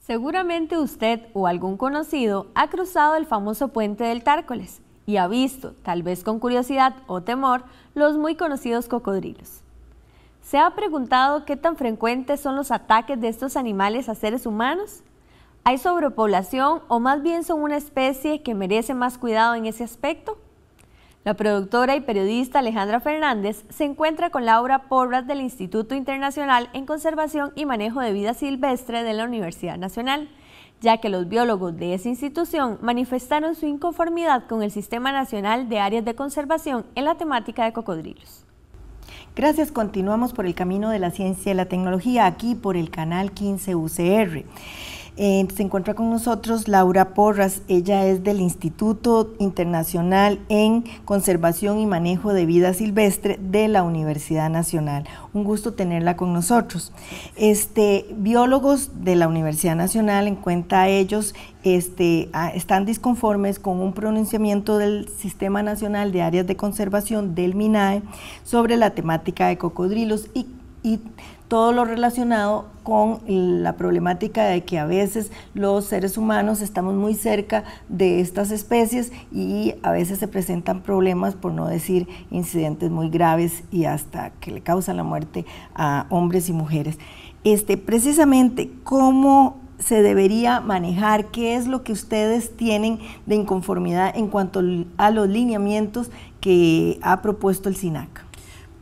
Seguramente usted o algún conocido ha cruzado el famoso puente del Tárcoles y ha visto, tal vez con curiosidad o temor, los muy conocidos cocodrilos. ¿Se ha preguntado qué tan frecuentes son los ataques de estos animales a seres humanos? ¿Hay sobrepoblación o más bien son una especie que merece más cuidado en ese aspecto? La productora y periodista Alejandra Fernández se encuentra con Laura Porras del Instituto Internacional en Conservación y Manejo de Vida Silvestre de la Universidad Nacional, ya que los biólogos de esa institución manifestaron su inconformidad con el Sistema Nacional de Áreas de Conservación en la temática de cocodrilos. Gracias, continuamos por el camino de la ciencia y la tecnología aquí por el canal 15 UCR. Eh, se encuentra con nosotros Laura Porras, ella es del Instituto Internacional en Conservación y Manejo de Vida Silvestre de la Universidad Nacional. Un gusto tenerla con nosotros. Este, biólogos de la Universidad Nacional, en cuenta a ellos, este, están disconformes con un pronunciamiento del Sistema Nacional de Áreas de Conservación del MINAE sobre la temática de cocodrilos y y todo lo relacionado con la problemática de que a veces los seres humanos estamos muy cerca de estas especies y a veces se presentan problemas, por no decir incidentes muy graves y hasta que le causan la muerte a hombres y mujeres. Este, precisamente, ¿cómo se debería manejar? ¿Qué es lo que ustedes tienen de inconformidad en cuanto a los lineamientos que ha propuesto el SINAC?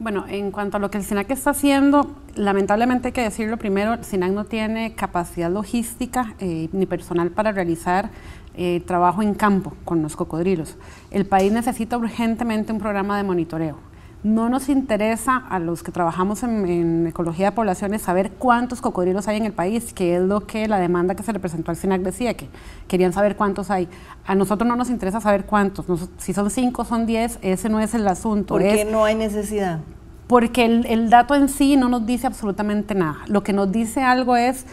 Bueno, en cuanto a lo que el SINAC está haciendo, lamentablemente hay que decirlo primero, el SINAC no tiene capacidad logística eh, ni personal para realizar eh, trabajo en campo con los cocodrilos. El país necesita urgentemente un programa de monitoreo no nos interesa a los que trabajamos en, ecología de poblaciones saber cuántos cocodrilos hay en el país, que es lo que la demanda que se le presentó al SINAC decía, que querían saber cuántos hay. A nosotros no nos interesa saber cuántos. si son cinco, son diez, ese no es el asunto. ¿Por qué no hay necesidad? Porque el dato en sí no nos dice absolutamente nada. Lo que nos dice algo es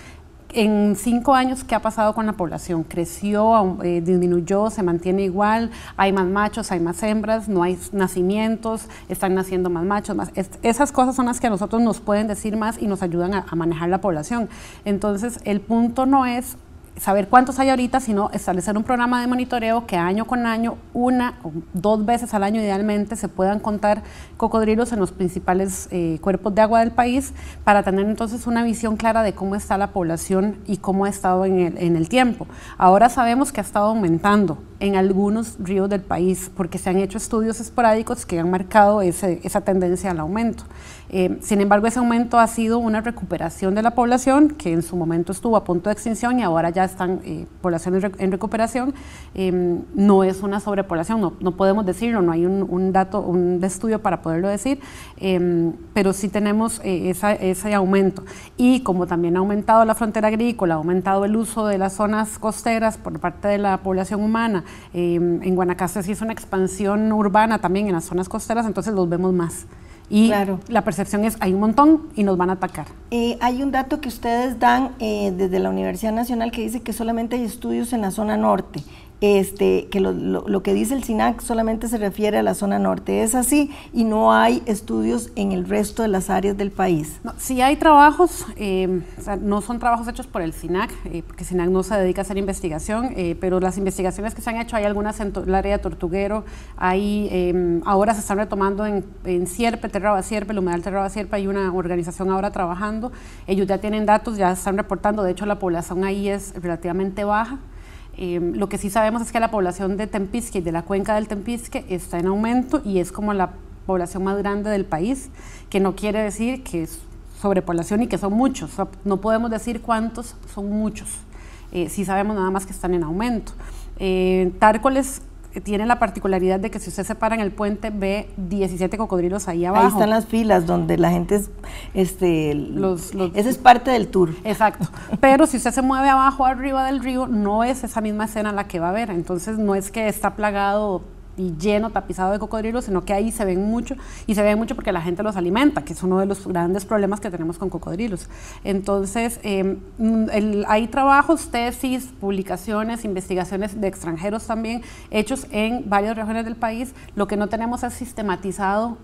en cinco años, ¿qué ha pasado con la población? ¿Creció, eh, disminuyó, se mantiene igual? ¿Hay más machos, hay más hembras? ¿No hay nacimientos? ¿Están naciendo más machos? esas cosas son las que a nosotros nos pueden decir más y nos ayudan a manejar la población. Entonces, el punto no es saber cuántos hay ahorita, sino establecer un programa de monitoreo que año con año, una o dos veces al año idealmente, se puedan contar cocodrilos en los principales eh, cuerpos de agua del país para tener entonces una visión clara de cómo está la población y cómo ha estado en el, en el tiempo. Ahora sabemos que ha estado aumentando en algunos ríos del país porque se han hecho estudios esporádicos que han marcado esa tendencia al aumento. Eh, sin embargo, ese aumento ha sido una recuperación de la población que en su momento estuvo a punto de extinción y ahora ya están eh, poblaciones en, recuperación. Em, no es una sobrepoblación, no, podemos decirlo, no hay un, dato, un estudio para poderlo decir, em, pero sí tenemos eh, ese aumento. Y como también ha aumentado la frontera agrícola, ha aumentado el uso de las zonas costeras por parte de la población humana, em, en Guanacaste se hizo una expansión urbana también en las zonas costeras, entonces los vemos más. Y la percepción es, hay un montón y nos van a atacar. Eh, hay un dato que ustedes dan eh, desde la Universidad Nacional que dice que solamente hay estudios en la zona norte este, que lo, que dice el SINAC solamente se refiere a la zona norte. Es así y no hay estudios en el resto de las áreas del país. No, sí hay trabajos, eh, no son trabajos hechos por el SINAC, eh, porque SINAC no se dedica a hacer investigación, eh, pero las investigaciones que se han hecho, hay algunas en el área de Tortuguero, em, ahora se están retomando en, Sierpe, Terra Sierpe, el humedal Terra Sierpe, hay una organización ahora trabajando, ellos ya tienen datos, ya están reportando, de hecho la población ahí es relativamente baja. Em, lo que sí sabemos es que la población de Tempisque y de la cuenca del Tempisque está en aumento y es como la población más grande del país, que no quiere decir que es sobrepoblación y que son muchos. No podemos decir cuántos son muchos. Eh, sí sabemos nada más que están en aumento. Eh, Tárcoles tiene la particularidad de que si usted se para en el puente ve 17 cocodrilos ahí abajo. Ahí están las filas donde la gente es, este, es parte del tour. Exacto, pero si usted se mueve abajo arriba del río no es esa misma escena la que va a ver, entonces no es que está plagado y lleno, tapizado de cocodrilos, sino que ahí se ven mucho y se ven mucho porque la gente los alimenta, que es uno de los grandes problemas que tenemos con cocodrilos. Entonces, em, hay trabajos, tesis, publicaciones, investigaciones de extranjeros también, hechos en varias regiones del país. Lo que no tenemos es sistematizado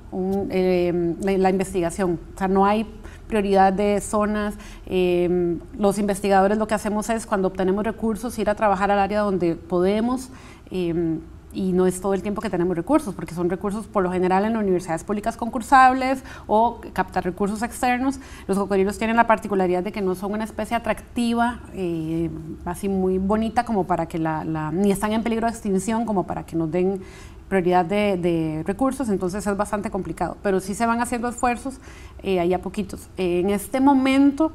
em, la, investigación, o sea, no hay prioridad de zonas. Em, los investigadores lo que hacemos es cuando obtenemos recursos ir a trabajar al área donde podemos. Eh, y no es todo el tiempo que tenemos recursos, porque son recursos por lo general en universidades públicas concursables o captar recursos externos. Los cocodrilos tienen la particularidad de que no son una especie atractiva, eh, así muy bonita como para que la, ni están en peligro de extinción como para que nos den prioridad de, recursos, entonces es bastante complicado, pero sí se van haciendo esfuerzos eh, ahí a poquitos. Eh, en este momento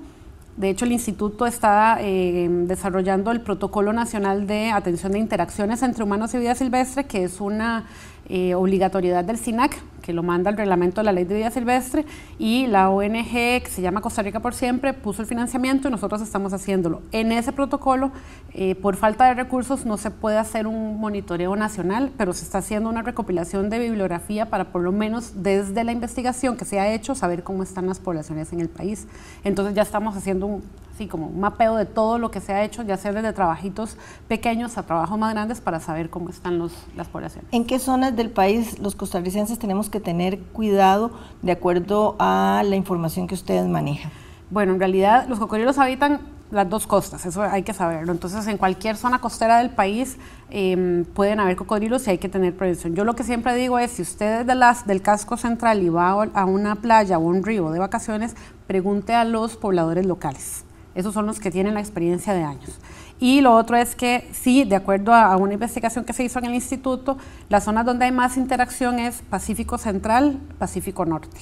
de hecho, el instituto está eh, desarrollando el Protocolo Nacional de Atención de Interacciones entre Humanos y Vida Silvestre, que es una eh, obligatoriedad del SINAC que lo manda el reglamento de la ley de vida silvestre y la ONG que se llama Costa Rica por siempre puso el financiamiento y nosotros estamos haciéndolo. En ese protocolo, eh, por falta de recursos, no se puede hacer un monitoreo nacional, pero se está haciendo una recopilación de bibliografía para por lo menos desde la investigación que se ha hecho saber cómo están las poblaciones en el país. Entonces ya estamos haciendo un, así como un mapeo de todo lo que se ha hecho, ya sea desde trabajitos pequeños a trabajos más grandes para saber cómo están los, las poblaciones. ¿En qué zonas del país los costarricenses tenemos que tener cuidado de acuerdo a la información que ustedes manejan? Bueno, en realidad los cocodrilos habitan las dos costas, eso hay que saberlo. Entonces, en cualquier zona costera del país em, pueden haber cocodrilos y hay que tener prevención. Yo lo que siempre digo es, si usted es de las, del casco central y va a una playa o un río de vacaciones, pregunte a los pobladores locales esos son los que tienen la experiencia de años. Y lo otro es que sí, de acuerdo a una investigación que se hizo en el instituto, las zonas donde hay más interacción es Pacífico Central, Pacífico Norte.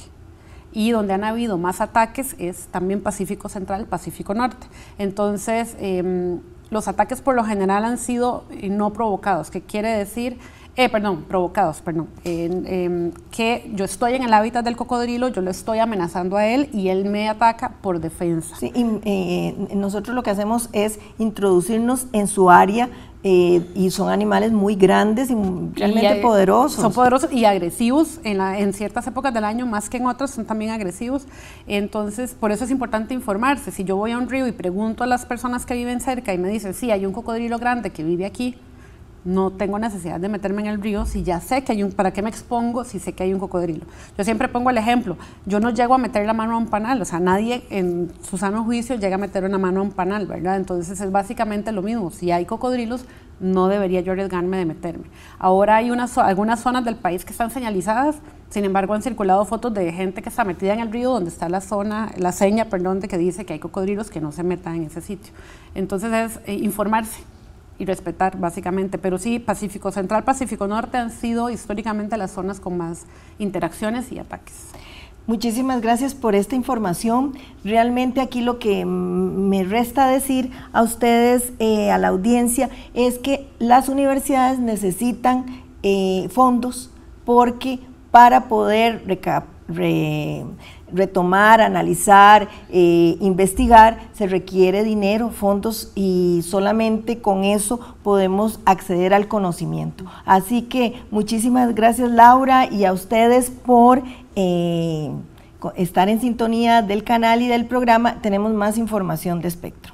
Y donde han habido más ataques es también Pacífico Central, Pacífico Norte. Entonces, em, los ataques por lo general han sido eh, no provocados, que quiere decir eh, perdón, provocados, perdón, em, que yo estoy en el hábitat del cocodrilo, yo lo estoy amenazando a él y él me ataca por defensa. Sí, y, eh, nosotros lo que hacemos es introducirnos en su área eh, y son animales muy grandes y realmente poderosos. Son poderosos y agresivos en, en, ciertas épocas del año, más que en otras, son también agresivos. Entonces, por eso es importante informarse. Si yo voy a un río y pregunto a las personas que viven cerca y me dicen, sí, hay un cocodrilo grande que vive aquí, no tengo necesidad de meterme en el río si ya sé que hay un, ¿para qué me expongo si sé que hay un cocodrilo? Yo siempre pongo el ejemplo, yo no llego a meter la mano a un panal, o sea, nadie en su sano juicio llega a meter una mano a un panal, ¿verdad? Entonces es básicamente lo mismo, si hay cocodrilos, no debería yo arriesgarme de meterme. Ahora hay unas, algunas zonas del país que están señalizadas, sin embargo han circulado fotos de gente que está metida en el río donde está la zona, la seña, perdón, de que dice que hay cocodrilos que no se metan en ese sitio. Entonces es eh, informarse, y respetar básicamente, pero sí Pacífico Central, Pacífico Norte han sido históricamente las zonas con más interacciones y ataques. Muchísimas gracias por esta información. Realmente aquí lo que me resta decir a ustedes, eh, a la audiencia, es que las universidades necesitan eh, fondos porque para poder recap retomar, analizar, eh, investigar, se requiere dinero, fondos y solamente con eso podemos acceder al conocimiento. Así que muchísimas gracias Laura y a ustedes por... Eh, estar en sintonía del canal y del programa, tenemos más información de espectro.